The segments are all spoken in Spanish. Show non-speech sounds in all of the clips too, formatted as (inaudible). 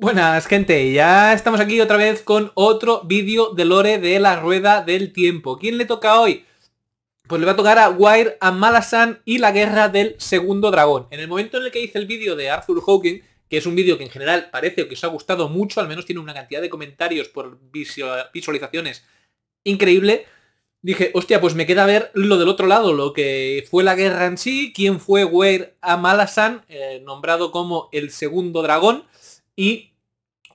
Buenas gente, ya estamos aquí otra vez con otro vídeo de Lore de la Rueda del Tiempo. ¿Quién le toca hoy? Pues le va a tocar a Wire, a Malasan y la Guerra del Segundo Dragón. En el momento en el que hice el vídeo de Arthur Hawking, que es un vídeo que en general parece que os ha gustado mucho, al menos tiene una cantidad de comentarios por visualizaciones increíble, dije, hostia, pues me queda ver lo del otro lado, lo que fue la guerra en sí, quién fue Wire a Malasan, eh, nombrado como el segundo dragón, y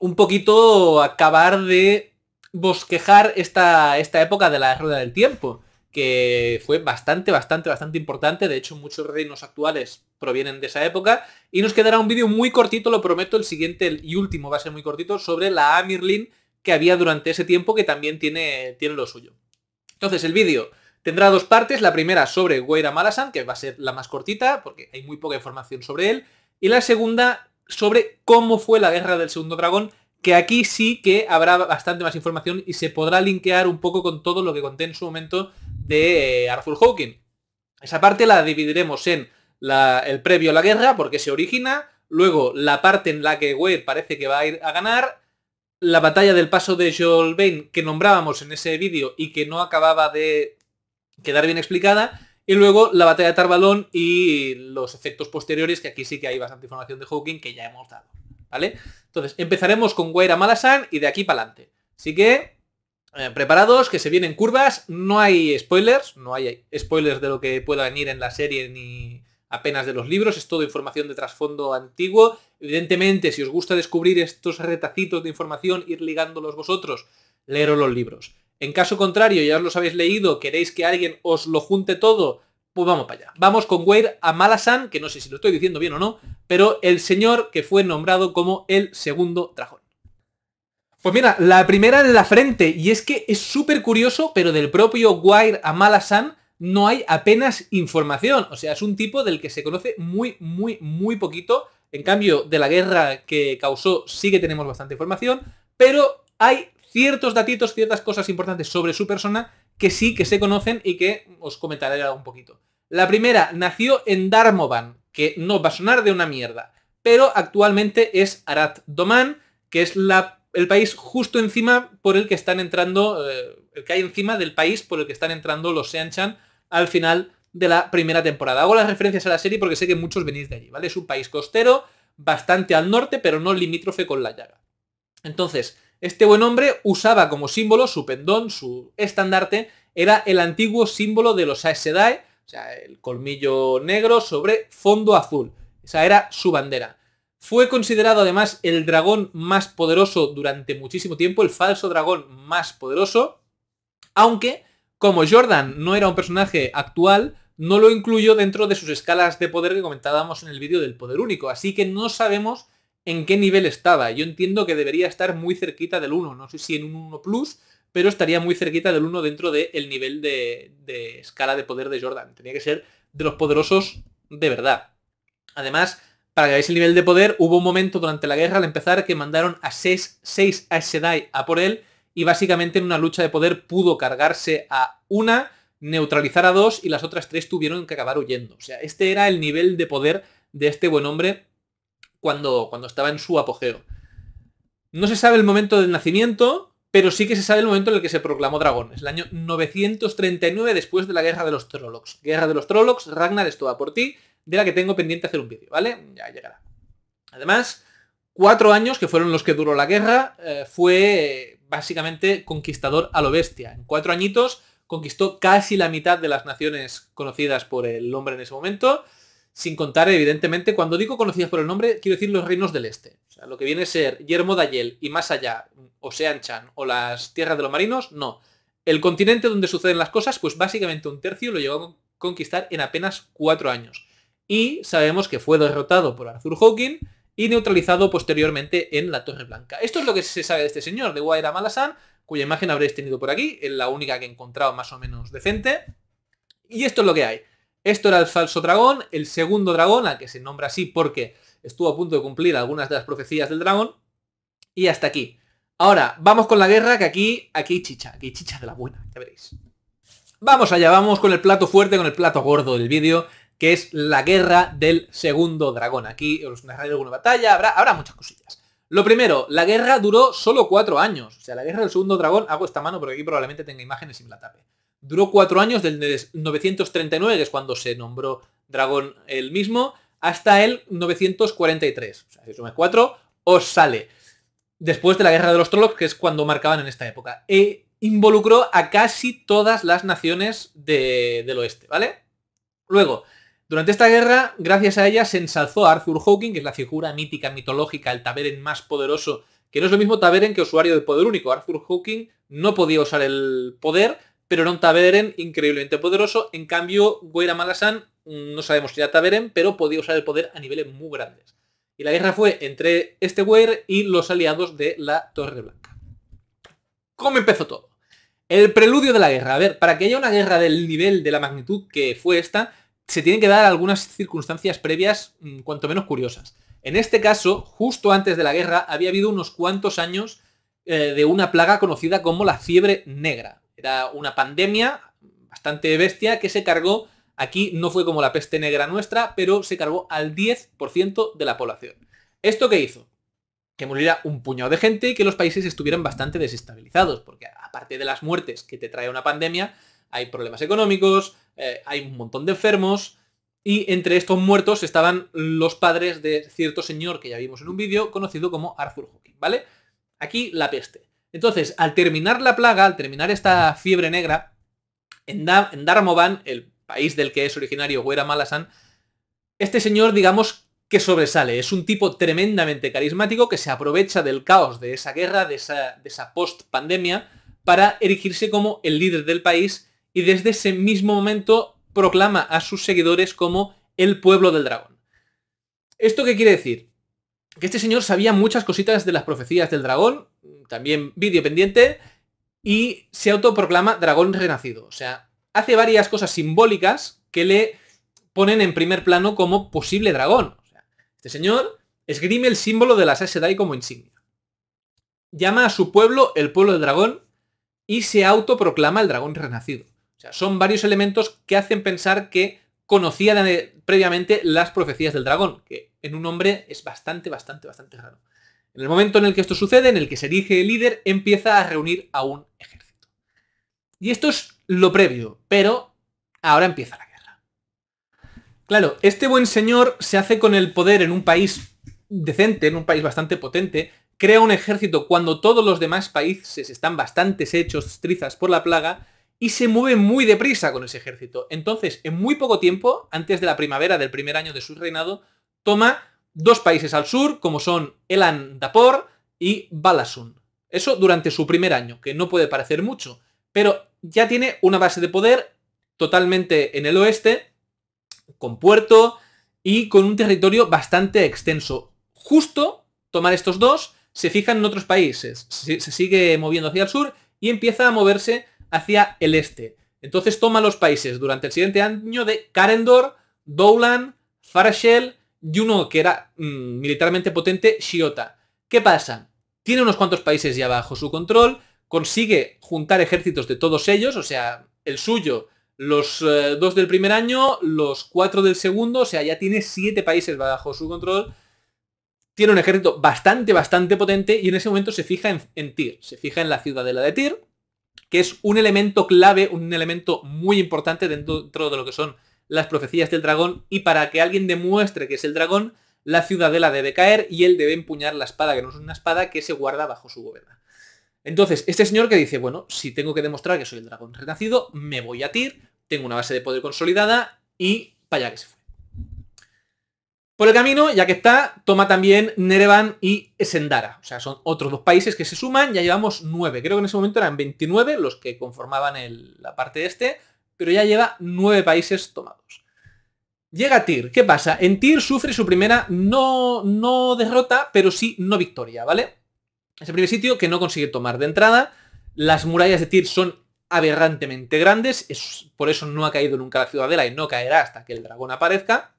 un poquito acabar de bosquejar esta, esta época de la rueda del tiempo, que fue bastante, bastante, bastante importante. De hecho, muchos reinos actuales provienen de esa época. Y nos quedará un vídeo muy cortito, lo prometo, el siguiente y último va a ser muy cortito, sobre la Amirlin que había durante ese tiempo, que también tiene, tiene lo suyo. Entonces, el vídeo tendrá dos partes. La primera sobre Weira Malasan, que va a ser la más cortita, porque hay muy poca información sobre él. Y la segunda sobre cómo fue la guerra del segundo dragón, que aquí sí que habrá bastante más información y se podrá linkear un poco con todo lo que conté en su momento de eh, Arthur Hawking. Esa parte la dividiremos en el previo a la guerra, porque se origina, luego la parte en la que Wade parece que va a ir a ganar, la batalla del paso de Jolvain que nombrábamos en ese vídeo y que no acababa de quedar bien explicada, y luego la batalla de Tarbalón y los efectos posteriores, que aquí sí que hay bastante información de Hawking que ya hemos dado. ¿Vale? Entonces, empezaremos con Guaira Malasan y de aquí para adelante. Así que, eh, preparados, que se vienen curvas, no hay spoilers, no hay spoilers de lo que pueda venir en la serie ni apenas de los libros, es todo información de trasfondo antiguo. Evidentemente, si os gusta descubrir estos retacitos de información, ir ligándolos vosotros, leeros los libros. En caso contrario, ya os los habéis leído, queréis que alguien os lo junte todo, pues vamos para allá. Vamos con Weir Amalasan, que no sé si lo estoy diciendo bien o no, pero el señor que fue nombrado como el segundo trajón. Pues mira, la primera en la frente, y es que es súper curioso, pero del propio Weir Amalasan no hay apenas información. O sea, es un tipo del que se conoce muy, muy, muy poquito. En cambio, de la guerra que causó sí que tenemos bastante información, pero hay ciertos datitos, ciertas cosas importantes sobre su persona que sí que se conocen y que os comentaré un poquito. La primera, nació en Darmovan, que no va a sonar de una mierda, pero actualmente es Arat Domán, que es la, el país justo encima por el que están entrando, eh, el que hay encima del país por el que están entrando los Seanchan al final de la primera temporada. Hago las referencias a la serie porque sé que muchos venís de allí, ¿vale? Es un país costero, bastante al norte, pero no limítrofe con la llaga. Entonces, este buen hombre usaba como símbolo su pendón, su estandarte, era el antiguo símbolo de los Aes Sedai, o sea, el colmillo negro sobre fondo azul. Esa era su bandera. Fue considerado además el dragón más poderoso durante muchísimo tiempo, el falso dragón más poderoso, aunque como Jordan no era un personaje actual, no lo incluyó dentro de sus escalas de poder que comentábamos en el vídeo del poder único, así que no sabemos en qué nivel estaba. Yo entiendo que debería estar muy cerquita del 1, no sé si en un 1 plus, pero estaría muy cerquita del 1 dentro del nivel de, escala de poder de Jordan. Tenía que ser de los poderosos de verdad. Además, para que veáis el nivel de poder, hubo un momento durante la guerra al empezar que mandaron a 6, 6 a Sedai a por él y básicamente en una lucha de poder pudo cargarse a una, neutralizar a dos y las otras tres tuvieron que acabar huyendo. O sea, este era el nivel de poder de este buen hombre cuando, estaba en su apogeo. No se sabe el momento del nacimiento, pero sí que se sabe el momento en el que se proclamó dragón. Es el año 939 después de la Guerra de los Trollocs. Guerra de los Trollocs, Ragnar es toda por ti, de la que tengo pendiente hacer un vídeo, ¿vale? Ya llegará. Además, cuatro años, que fueron los que duró la guerra, eh, fue eh, básicamente conquistador a lo bestia. En cuatro añitos conquistó casi la mitad de las naciones conocidas por el hombre en ese momento sin contar evidentemente, cuando digo conocidas por el nombre, quiero decir los reinos del este. O sea, lo que viene a ser Yermo Dayel y más allá, Oceanchan o las tierras de los marinos, no. El continente donde suceden las cosas, pues básicamente un tercio lo llegó a conquistar en apenas cuatro años. Y sabemos que fue derrotado por Arthur Hawking y neutralizado posteriormente en la Torre Blanca. Esto es lo que se sabe de este señor, de Waira Malasan, cuya imagen habréis tenido por aquí, es la única que he encontrado más o menos decente. Y esto es lo que hay. Esto era el falso dragón, el segundo dragón, al que se nombra así porque estuvo a punto de cumplir algunas de las profecías del dragón. Y hasta aquí. Ahora, vamos con la guerra, que aquí, aquí chicha, aquí chicha de la buena, ya veréis. Vamos allá, vamos con el plato fuerte, con el plato gordo del vídeo, que es la guerra del segundo dragón. Aquí os narraré alguna batalla, habrá, muchas cosillas. Lo primero, la guerra duró solo cuatro años. O sea, la guerra del segundo dragón, hago esta mano porque aquí probablemente tenga imágenes y la tape. Duró cuatro años, del 939, que es cuando se nombró Dragón el mismo, hasta el 943. O sea, si sumas 4, os sale. Después de la Guerra de los Trollocs, que es cuando marcaban en esta época. E involucró a casi todas las naciones de, del oeste, ¿vale? Luego, durante esta guerra, gracias a ella, se ensalzó a Arthur Hawking, que es la figura mítica, mitológica, el taberen más poderoso, que no es lo mismo taberen que usuario de poder único. Arthur Hawking no podía usar el poder, pero era un Taveren increíblemente poderoso. En cambio, Guera Malasan mm, no sabemos si era Taveren, pero podía usar el poder a niveles muy grandes. Y la guerra fue entre este Weir y los aliados de la Torre Blanca. ¿Cómo empezó todo? El preludio de la guerra. A ver, para que haya una guerra del nivel, de la magnitud que fue esta, se tienen que dar algunas circunstancias previas, mm, cuanto menos curiosas. En este caso, justo antes de la guerra, había habido unos cuantos años eh, de una plaga conocida como la fiebre negra. Era una pandemia bastante bestia que se cargó, aquí no fue como la peste negra nuestra, pero se cargó al 10% de la población. ¿Esto qué hizo? Que muriera un puñado de gente y que los países estuvieran bastante desestabilizados, porque aparte de las muertes que te trae una pandemia, hay problemas económicos, eh, hay un montón de enfermos, y entre estos muertos estaban los padres de cierto señor que ya vimos en un vídeo, conocido como Arthur Hawking, ¿vale? Aquí la peste. Entonces, al terminar la plaga, al terminar esta fiebre negra, en, da el país del que es originario Huera Malasan, este señor, digamos, que sobresale. Es un tipo tremendamente carismático que se aprovecha del caos de esa guerra, de esa, de esa post-pandemia, para erigirse como el líder del país y desde ese mismo momento proclama a sus seguidores como el pueblo del dragón. ¿Esto qué quiere decir? que este señor sabía muchas cositas de las profecías del dragón, también vídeo pendiente, y se autoproclama dragón renacido. O sea, hace varias cosas simbólicas que le ponen en primer plano como posible dragón. este señor esgrime el símbolo de la Sedai como insignia. Llama a su pueblo el pueblo del dragón y se autoproclama el dragón renacido. O sea, son varios elementos que hacen pensar que conocía previamente las profecías del dragón, que en un hombre es bastante, bastante, bastante raro. En el momento en el que esto sucede, en el que se erige el líder, empieza a reunir a un ejército. Y esto es lo previo, pero ahora empieza la guerra. Claro, este buen señor se hace con el poder en un país decente, en un país bastante potente, crea un ejército cuando todos los demás países están bastante hechos trizas por la plaga, y se mueve muy deprisa con ese ejército. Entonces, en muy poco tiempo, antes de la primavera del primer año de su reinado, toma dos países al sur, como son Elan Dapor y Balasun. Eso durante su primer año, que no puede parecer mucho, pero ya tiene una base de poder totalmente en el oeste, con puerto y con un territorio bastante extenso. Justo tomar estos dos, se fijan en otros países, se sigue moviendo hacia el sur y empieza a moverse hacia el este. Entonces toma los países durante el siguiente año de Karendor, Doulan, Farashel y uno que era mm, militarmente potente, Shiota. ¿Qué pasa? Tiene unos cuantos países ya bajo su control, consigue juntar ejércitos de todos ellos, o sea, el suyo, los eh, dos del primer año, los cuatro del segundo, o sea, ya tiene siete países bajo su control. Tiene un ejército bastante, bastante potente y en ese momento se fija en, en Tyr, se fija en la ciudadela de Tyr, que es un elemento clave, un elemento muy importante dentro de lo que son las profecías del dragón, y para que alguien demuestre que es el dragón, la ciudadela debe caer y él debe empuñar la espada, que no es una espada que se guarda bajo su bóveda. Entonces, este señor que dice, bueno, si tengo que demostrar que soy el dragón renacido, me voy a Tir, tengo una base de poder consolidada y para allá que se por el camino, ya que está, toma también Nerevan y Sendara. O sea, son otros dos países que se suman, ya llevamos nueve. Creo que en ese momento eran 29 los que conformaban la parte este, pero ya lleva nueve países tomados. Llega Tyr. ¿Qué pasa? En Tyr sufre su primera no, no derrota, pero sí no victoria, ¿vale? Es el primer sitio que no consigue tomar de entrada. Las murallas de Tyr son aberrantemente grandes, es, por eso no ha caído nunca la ciudadela y no caerá hasta que el dragón aparezca.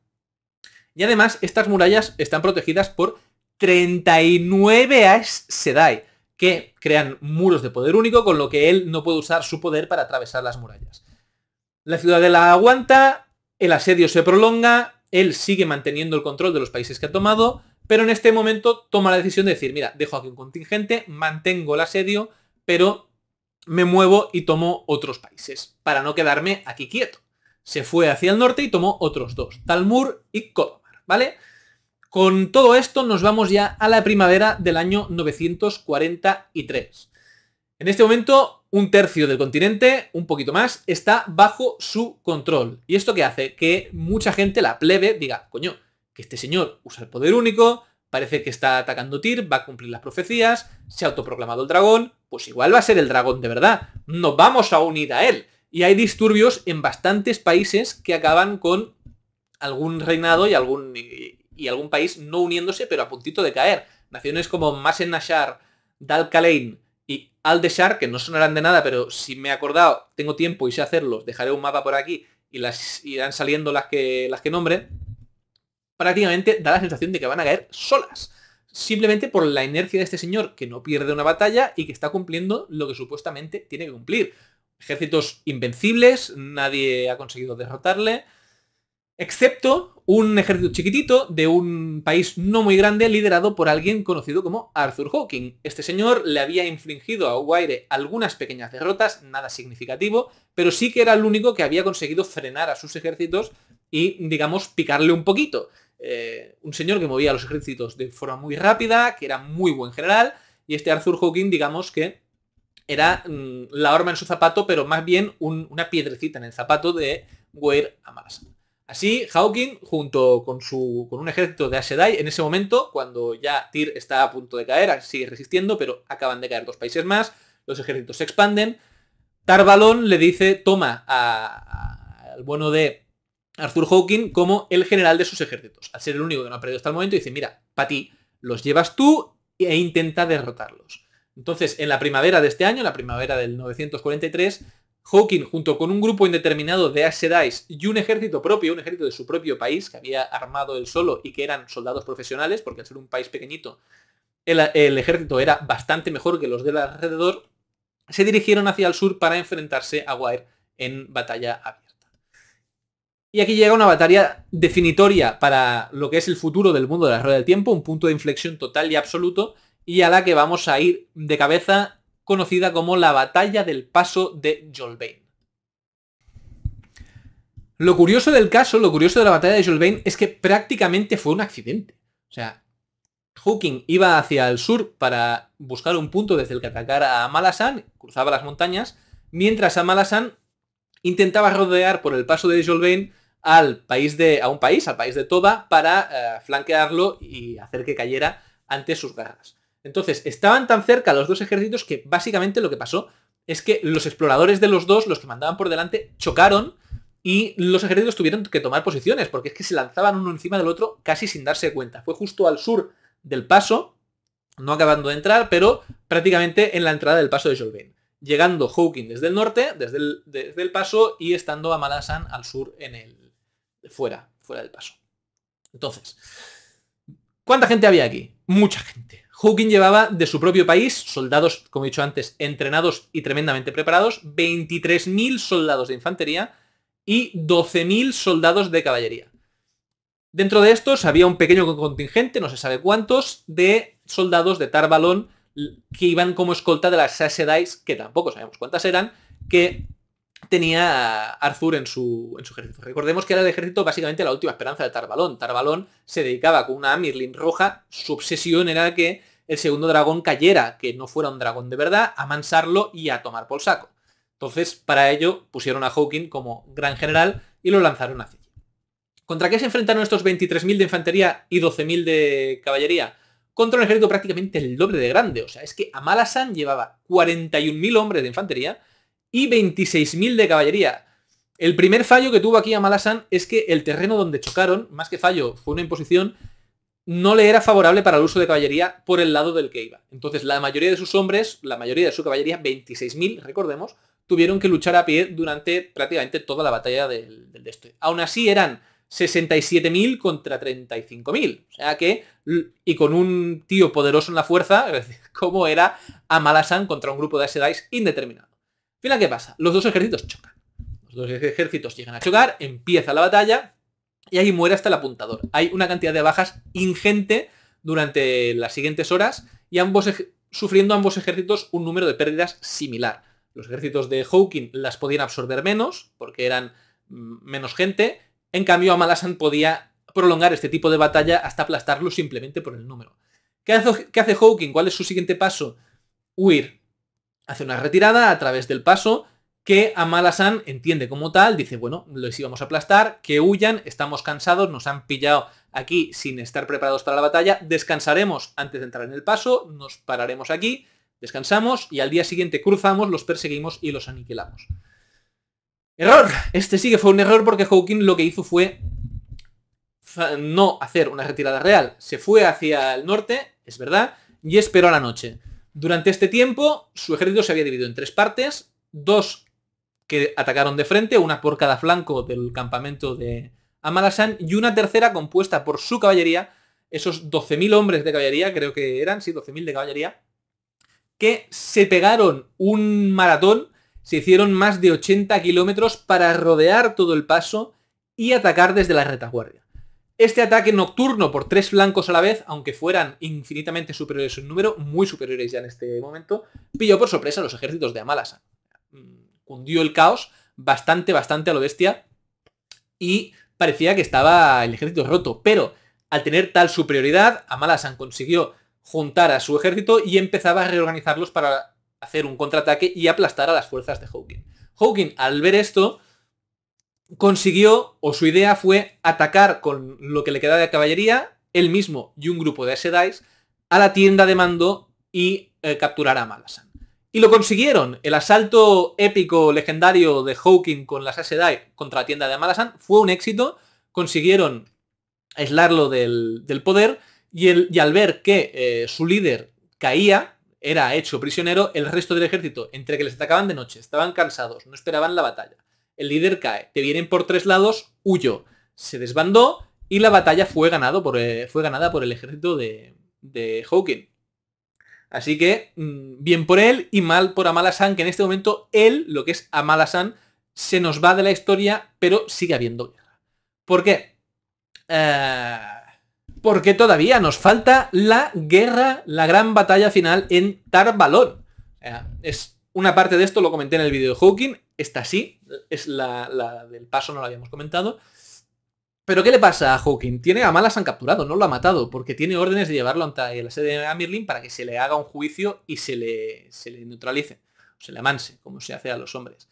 Y además, estas murallas están protegidas por 39 Aes Sedai, que crean muros de poder único, con lo que él no puede usar su poder para atravesar las murallas. La ciudadela aguanta, el asedio se prolonga, él sigue manteniendo el control de los países que ha tomado, pero en este momento toma la decisión de decir, mira, dejo aquí un contingente, mantengo el asedio, pero me muevo y tomo otros países, para no quedarme aquí quieto. Se fue hacia el norte y tomó otros dos, Talmur y Kod. ¿vale? Con todo esto nos vamos ya a la primavera del año 943. En este momento, un tercio del continente, un poquito más, está bajo su control. ¿Y esto qué hace? Que mucha gente, la plebe, diga, coño, que este señor usa el poder único, parece que está atacando Tyr, va a cumplir las profecías, se ha autoproclamado el dragón, pues igual va a ser el dragón de verdad, nos vamos a unir a él. Y hay disturbios en bastantes países que acaban con algún reinado y algún, y, algún país no uniéndose, pero a puntito de caer. Naciones como Masen Nashar, Dal y Al que no sonarán de nada, pero si me he acordado, tengo tiempo y sé hacerlos, dejaré un mapa por aquí y las irán saliendo las que, las que nombre, prácticamente da la sensación de que van a caer solas. Simplemente por la inercia de este señor que no pierde una batalla y que está cumpliendo lo que supuestamente tiene que cumplir. Ejércitos invencibles, nadie ha conseguido derrotarle, Excepto un ejército chiquitito de un país no muy grande liderado por alguien conocido como Arthur Hawking. Este señor le había infringido a Guaire algunas pequeñas derrotas, nada significativo, pero sí que era el único que había conseguido frenar a sus ejércitos y, digamos, picarle un poquito. Eh, un señor que movía los ejércitos de forma muy rápida, que era muy buen general, y este Arthur Hawking, digamos que era mm, la horma en su zapato, pero más bien una piedrecita en el zapato de Weir Amaras. Así, Hawking, junto con, su, con un ejército de Asedai, en ese momento, cuando ya Tyr está a punto de caer, sigue resistiendo, pero acaban de caer dos países más, los ejércitos se expanden, Tarvalon le dice, toma al bueno de Arthur Hawking como el general de sus ejércitos. Al ser el único que no ha perdido hasta el momento, dice, mira, para ti, los llevas tú e intenta derrotarlos. Entonces, en la primavera de este año, en la primavera del 943, Hawking, junto con un grupo indeterminado de Asedais y un ejército propio, un ejército de su propio país, que había armado él solo y que eran soldados profesionales, porque al ser un país pequeñito, el, ejército era bastante mejor que los del alrededor, se dirigieron hacia el sur para enfrentarse a Wire en batalla abierta. Y aquí llega una batalla definitoria para lo que es el futuro del mundo de la rueda del tiempo, un punto de inflexión total y absoluto, y a la que vamos a ir de cabeza conocida como la Batalla del Paso de Jolvain. Lo curioso del caso, lo curioso de la Batalla de Jolvain es que prácticamente fue un accidente. O sea, Hawking iba hacia el sur para buscar un punto desde el que atacar a Malasan, cruzaba las montañas, mientras a Malasan intentaba rodear por el paso de Jolvain al país de, a un país, al país de Toba, para eh, flanquearlo y hacer que cayera ante sus garras. Entonces, estaban tan cerca los dos ejércitos que básicamente lo que pasó es que los exploradores de los dos, los que mandaban por delante, chocaron y los ejércitos tuvieron que tomar posiciones, porque es que se lanzaban uno encima del otro casi sin darse cuenta. Fue justo al sur del paso, no acabando de entrar, pero prácticamente en la entrada del paso de Jolvain. Llegando Hawking desde el norte, desde el, paso, y estando Amalasan al sur en el. fuera, fuera del paso. Entonces, ¿cuánta gente había aquí? Mucha gente Hawking llevaba de su propio país soldados, como he dicho antes, entrenados y tremendamente preparados, 23.000 soldados de infantería y 12.000 soldados de caballería. Dentro de estos había un pequeño contingente, no se sabe cuántos, de soldados de Tarbalón que iban como escolta de las Sassedais, que tampoco sabemos cuántas eran, que tenía Arthur en su, en su, ejército. Recordemos que era el ejército básicamente la última esperanza de Tarbalón. Tarbalón se dedicaba con una Mirlin roja, su obsesión era que el segundo dragón cayera, que no fuera un dragón de verdad, a mansarlo y a tomar por saco. Entonces, para ello, pusieron a Hawking como gran general y lo lanzaron a allí. ¿Contra qué se enfrentaron estos 23.000 de infantería y 12.000 de caballería? Contra un ejército prácticamente el doble de grande. O sea, es que Amalasan llevaba 41.000 hombres de infantería y 26.000 de caballería. El primer fallo que tuvo aquí Amalasan es que el terreno donde chocaron, más que fallo, fue una imposición, no le era favorable para el uso de caballería por el lado del que iba. Entonces la mayoría de sus hombres, la mayoría de su caballería, 26.000, recordemos, tuvieron que luchar a pie durante prácticamente toda la batalla del, del Aún así eran 67.000 contra 35.000. O sea que, y con un tío poderoso en la fuerza, (laughs) como era Amalasan contra un grupo de Asedais indeterminado. final, ¿qué pasa? Los dos ejércitos chocan. Los dos ejércitos llegan a chocar, empieza la batalla, y ahí muere hasta el apuntador. Hay una cantidad de bajas ingente durante las siguientes horas y ambos sufriendo ambos ejércitos un número de pérdidas similar. Los ejércitos de Hawking las podían absorber menos, porque eran mm, menos gente. En cambio, Amalasan podía prolongar este tipo de batalla hasta aplastarlo simplemente por el número. ¿Qué hace, qué hace Hawking? ¿Cuál es su siguiente paso? Huir. Hace una retirada a través del paso que Amalasan entiende como tal, dice, bueno, los íbamos a aplastar, que huyan, estamos cansados, nos han pillado aquí sin estar preparados para la batalla, descansaremos antes de entrar en el paso, nos pararemos aquí, descansamos y al día siguiente cruzamos, los perseguimos y los aniquilamos. Error, este sí que fue un error porque Hawking lo que hizo fue no hacer una retirada real, se fue hacia el norte, es verdad, y esperó a la noche. Durante este tiempo, su ejército se había dividido en tres partes, dos que atacaron de frente, una por cada flanco del campamento de Amalasán y una tercera compuesta por su caballería, esos 12.000 hombres de caballería, creo que eran, sí, 12.000 de caballería, que se pegaron un maratón, se hicieron más de 80 kilómetros para rodear todo el paso y atacar desde la retaguardia. Este ataque nocturno por tres flancos a la vez, aunque fueran infinitamente superiores en número, muy superiores ya en este momento, pilló por sorpresa a los ejércitos de Amalasan cundió el caos bastante, bastante a lo bestia y parecía que estaba el ejército roto, pero al tener tal superioridad, Amalasan consiguió juntar a su ejército y empezaba a reorganizarlos para hacer un contraataque y aplastar a las fuerzas de Hawking. Hawking, al ver esto, consiguió, o su idea fue atacar con lo que le quedaba de caballería, él mismo y un grupo de Sedais, a la tienda de mando y eh, capturar a Malasan. Y lo consiguieron. El asalto épico legendario de Hawking con las Asedai contra la tienda de Amalasan fue un éxito. Consiguieron aislarlo del, poder y, al ver que eh, su líder caía, era hecho prisionero, el resto del ejército, entre que les atacaban de noche, estaban cansados, no esperaban la batalla. El líder cae, te vienen por tres lados, huyó. Se desbandó y la batalla fue, eh, fue ganada por el ejército de Hawking. Así que mm, bien por él y mal por Amala-san, que en este momento él, lo que es Amala-san, se nos va de la historia, pero sigue habiendo guerra. ¿Por qué? Eh, porque todavía nos falta la guerra, la gran batalla final en Tarbalón. es una parte de esto, lo comenté en el vídeo de Hawking, Está sí, es la, del paso, no lo habíamos comentado. Pero ¿qué le pasa a Hawking? Tiene a malas han capturado, no lo ha matado, porque tiene órdenes de llevarlo ante la sede de Amirlin para que se le haga un juicio y se le, neutralice, se le amanse, como se hace a los hombres.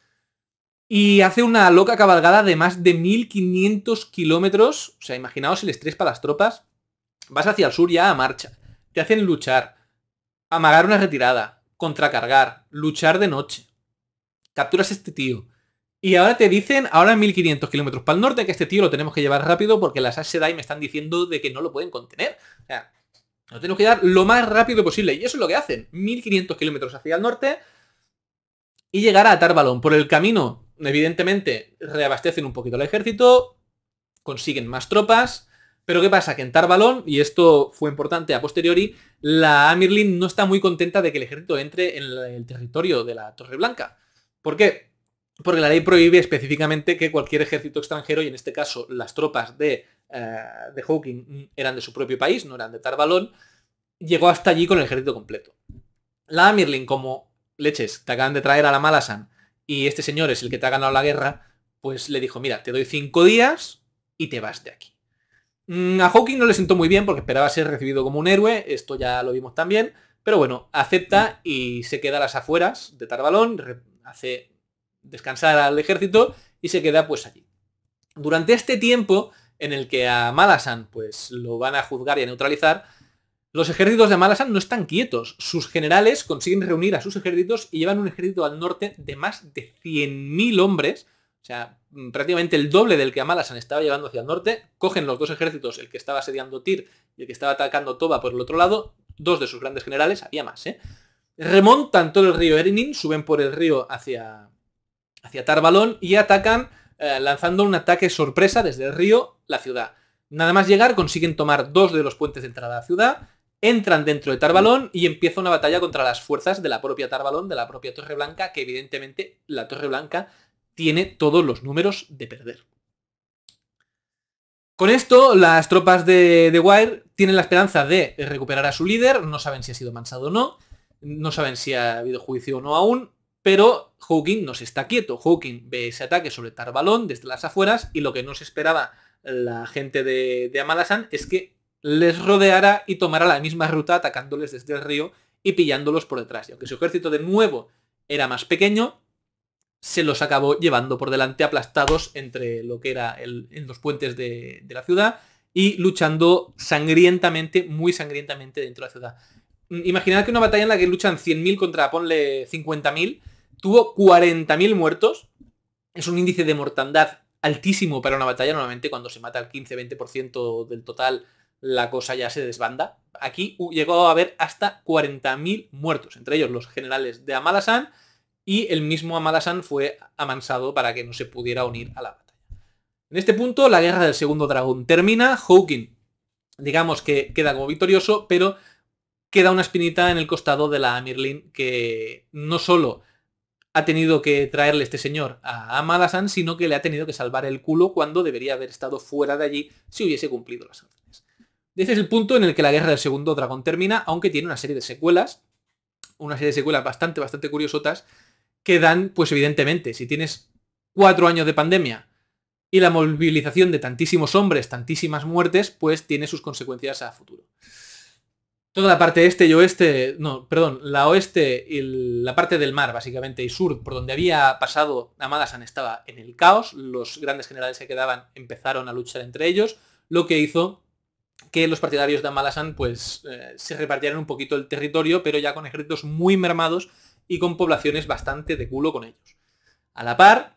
Y hace una loca cabalgada de más de 1500 kilómetros, o sea, imaginaos el estrés para las tropas. Vas hacia el sur ya a marcha, te hacen luchar, amagar una retirada, contracargar, luchar de noche. Capturas a este tío, y ahora te dicen, ahora 1500 kilómetros para el norte, que este tío lo tenemos que llevar rápido porque las Ash Sedai me están diciendo de que no lo pueden contener. O sea, lo tenemos que llevar lo más rápido posible. Y eso es lo que hacen. 1500 kilómetros hacia el norte y llegar a Tarbalón. Por el camino, evidentemente, reabastecen un poquito al ejército, consiguen más tropas. Pero ¿qué pasa? Que en Tarbalón, y esto fue importante a posteriori, la Amirlin no está muy contenta de que el ejército entre en el territorio de la Torre Blanca. ¿Por qué? porque la ley prohíbe específicamente que cualquier ejército extranjero, y en este caso las tropas de, eh, de Hawking mm, eran de su propio país, no eran de Tarbalón, llegó hasta allí con el ejército completo. La Amirlin, como leches, te acaban de traer a la Malasan y este señor es el que te ha ganado la guerra, pues le dijo, mira, te doy cinco días y te vas de aquí. Mm, a Hawking no le sentó muy bien porque esperaba ser recibido como un héroe, esto ya lo vimos también, pero bueno, acepta y se queda a las afueras de Tarbalón, hace descansar al ejército y se queda pues allí. Durante este tiempo en el que a Malasan pues lo van a juzgar y a neutralizar, los ejércitos de Malasan no están quietos. Sus generales consiguen reunir a sus ejércitos y llevan un ejército al norte de más de 100.000 hombres, o sea, prácticamente el doble del que a Malasan estaba llevando hacia el norte. Cogen los dos ejércitos, el que estaba asediando Tir y el que estaba atacando Toba por el otro lado, dos de sus grandes generales, había más, ¿eh? Remontan todo el río Erinin, suben por el río hacia, hacia Tarbalón y atacan eh, lanzando un ataque sorpresa desde el río la ciudad. Nada más llegar consiguen tomar dos de los puentes de entrada a la ciudad, entran dentro de Tarbalón y empieza una batalla contra las fuerzas de la propia Tarbalón, de la propia Torre Blanca, que evidentemente la Torre Blanca tiene todos los números de perder. Con esto, las tropas de The Wire tienen la esperanza de recuperar a su líder, no saben si ha sido mansado o no, no saben si ha habido juicio o no aún, pero Hawking no se está quieto. Hawking ve ese ataque sobre Tarbalón desde las afueras y lo que no se esperaba la gente de, Amalasan es que les rodeara y tomara la misma ruta atacándoles desde el río y pillándolos por detrás. Y aunque su ejército de nuevo era más pequeño, se los acabó llevando por delante aplastados entre lo que era en los puentes de, de, la ciudad y luchando sangrientamente, muy sangrientamente dentro de la ciudad. Imaginad que una batalla en la que luchan 100.000 contra, ponle 50.000, tuvo 40.000 muertos. Es un índice de mortandad altísimo para una batalla. Normalmente cuando se mata el 15-20% del total, la cosa ya se desbanda. Aquí llegó a haber hasta 40.000 muertos, entre ellos los generales de Amalasan, y el mismo Amalasan fue amansado para que no se pudiera unir a la batalla. En este punto, la guerra del segundo dragón termina. Hawking, digamos que queda como victorioso, pero queda una espinita en el costado de la Amirlin que no solo ha tenido que traerle este señor a Amadasan, sino que le ha tenido que salvar el culo cuando debería haber estado fuera de allí si hubiese cumplido las órdenes. Este es el punto en el que la guerra del segundo dragón termina, aunque tiene una serie de secuelas, una serie de secuelas bastante, bastante curiosotas, que dan, pues evidentemente, si tienes cuatro años de pandemia y la movilización de tantísimos hombres, tantísimas muertes, pues tiene sus consecuencias a futuro. Toda la parte este y oeste, no, perdón, la oeste y la parte del mar, básicamente, y sur, por donde había pasado Amadasan, estaba en el caos, los grandes generales se quedaban empezaron a luchar entre ellos, lo que hizo que los partidarios de Amadasan pues eh, se repartieran un poquito el territorio, pero ya con ejércitos muy mermados y con poblaciones bastante de culo con ellos. A la par,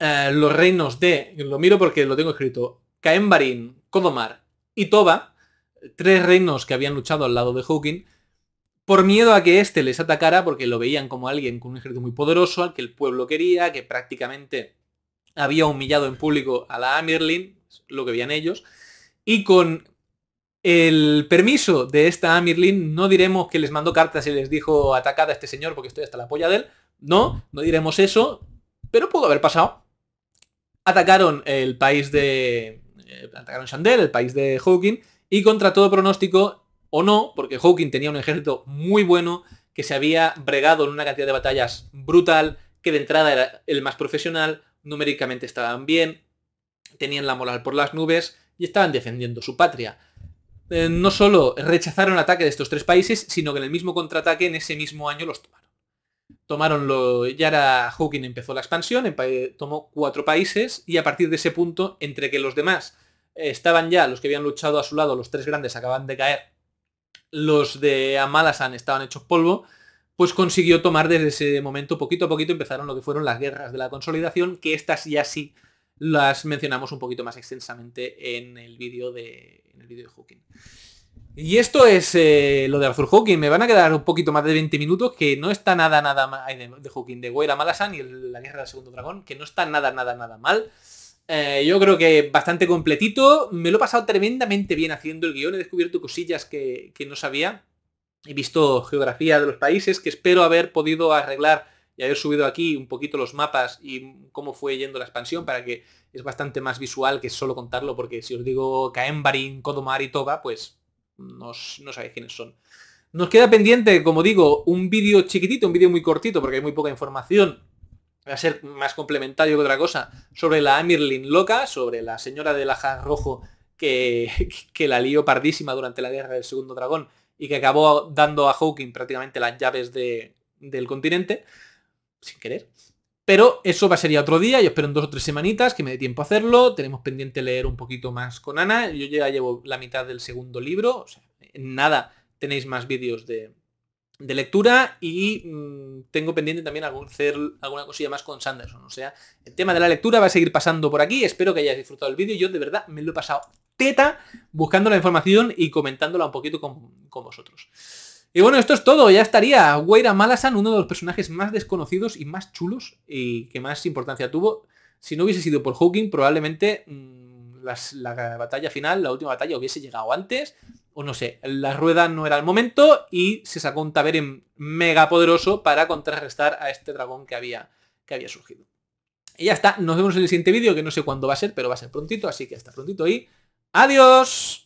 eh, los reinos de, lo miro porque lo tengo escrito, Caembarín, Kodomar y Toba, tres reinos que habían luchado al lado de Hawking, por miedo a que éste les atacara, porque lo veían como alguien con un ejército muy poderoso, al que el pueblo quería, que prácticamente había humillado en público a la Amirlin, lo que veían ellos, y con el permiso de esta Amirlin, no diremos que les mandó cartas y les dijo atacad a este señor porque estoy hasta la polla de él, no, no diremos eso, pero pudo haber pasado. Atacaron el país de... Eh, atacaron Chandel, el país de Hawking, y contra todo pronóstico, o no, porque Hawking tenía un ejército muy bueno, que se había bregado en una cantidad de batallas brutal, que de entrada era el más profesional, numéricamente estaban bien, tenían la moral por las nubes y estaban defendiendo su patria. Eh, no solo rechazaron el ataque de estos tres países, sino que en el mismo contraataque en ese mismo año los tomaron. Tomaron lo... Yara Hawking empezó la expansión, tomó cuatro países y a partir de ese punto, entre que los demás estaban ya los que habían luchado a su lado, los tres grandes acaban de caer, los de Amalasan estaban hechos polvo, pues consiguió tomar desde ese momento, poquito a poquito empezaron lo que fueron las guerras de la consolidación, que estas ya sí las mencionamos un poquito más extensamente en el vídeo de, Hawking. Y esto es eh, lo de Arthur Hawking. Me van a quedar un poquito más de 20 minutos que no está nada, nada mal de, de Hawking, de Guerra Amalasan y la guerra del segundo dragón, que no está nada, nada, nada mal. Eh, yo creo que bastante completito. Me lo he pasado tremendamente bien haciendo el guión. He descubierto cosillas que, no sabía. He visto geografía de los países que espero haber podido arreglar y haber subido aquí un poquito los mapas y cómo fue yendo la expansión para que es bastante más visual que solo contarlo porque si os digo Caembarin Kodomar y Toba, pues no, no sabéis quiénes son. Nos queda pendiente, como digo, un vídeo chiquitito, un vídeo muy cortito porque hay muy poca información va a ser más complementario que otra cosa, sobre la Amirlin loca, sobre la señora del ajar rojo (laughs) que, la lió pardísima durante la guerra del segundo dragón y que acabó dando a Hawking prácticamente las llaves del continente, sin querer. Pero eso va a ser ya otro día, yo espero en dos o tres semanitas que me dé tiempo a hacerlo. Tenemos pendiente leer un poquito más con Ana. Yo ya llevo la mitad del segundo libro, en nada tenéis más vídeos de, de lectura y mm, tengo pendiente también hacer alguna cosilla más con Sanderson. O sea, el tema de la lectura va a seguir pasando por aquí. Espero que hayáis disfrutado el vídeo. Yo de verdad me lo he pasado teta buscando la información y comentándola un poquito con, vosotros. Y bueno, esto es todo, ya estaría. Weira Malasan, uno de los personajes más desconocidos y más chulos y que más importancia tuvo. Si no hubiese sido por Hawking, probablemente mm, la batalla final, la última batalla, hubiese llegado antes o pues no sé, la rueda no era el momento y se sacó un taberen mega poderoso para contrarrestar a este dragón que había, que había surgido. Y ya está, nos vemos en el siguiente vídeo, que no sé cuándo va a ser, pero va a ser prontito, así que hasta prontito y adiós.